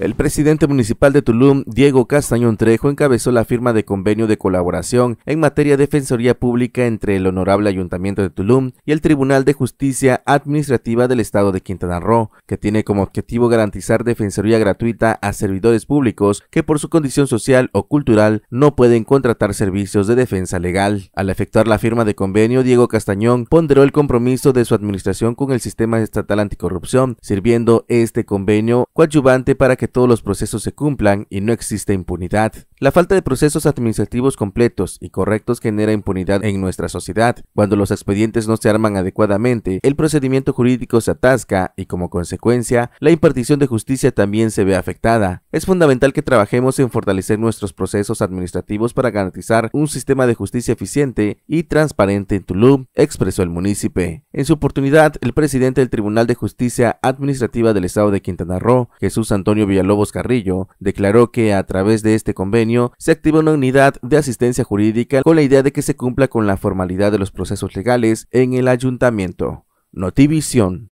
El presidente municipal de Tulum, Diego Castañón Trejo, encabezó la firma de convenio de colaboración en materia de defensoría pública entre el honorable Ayuntamiento de Tulum y el Tribunal de Justicia Administrativa del Estado de Quintana Roo, que tiene como objetivo garantizar defensoría gratuita a servidores públicos que por su condición social o cultural no pueden contratar servicios de defensa legal. Al efectuar la firma de convenio, Diego Castañón ponderó el compromiso de su administración con el sistema estatal anticorrupción, sirviendo este convenio coadyuvante para que todos los procesos se cumplan y no existe impunidad. La falta de procesos administrativos completos y correctos genera impunidad en nuestra sociedad. Cuando los expedientes no se arman adecuadamente, el procedimiento jurídico se atasca y como consecuencia, la impartición de justicia también se ve afectada. Es fundamental que trabajemos en fortalecer nuestros procesos administrativos para garantizar un sistema de justicia eficiente y transparente en Tulum, expresó el munícipe. En su oportunidad, el presidente del Tribunal de Justicia Administrativa del Estado de Quintana Roo, Jesús Antonio Villarreal, Lobos Carrillo, declaró que a través de este convenio se activa una unidad de asistencia jurídica con la idea de que se cumpla con la formalidad de los procesos legales en el ayuntamiento. Notivisión.